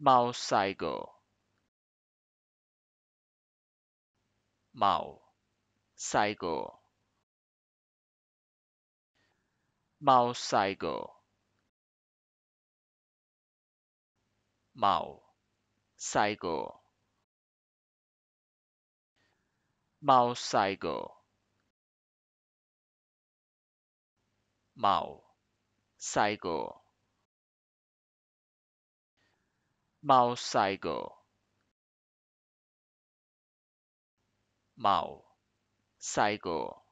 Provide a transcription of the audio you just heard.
Mao Saigo. Mao Saigo. Mao Saigo. Mao Saigo. Mao Saigo. Mao Saigo. 猫赛狗，猫赛狗。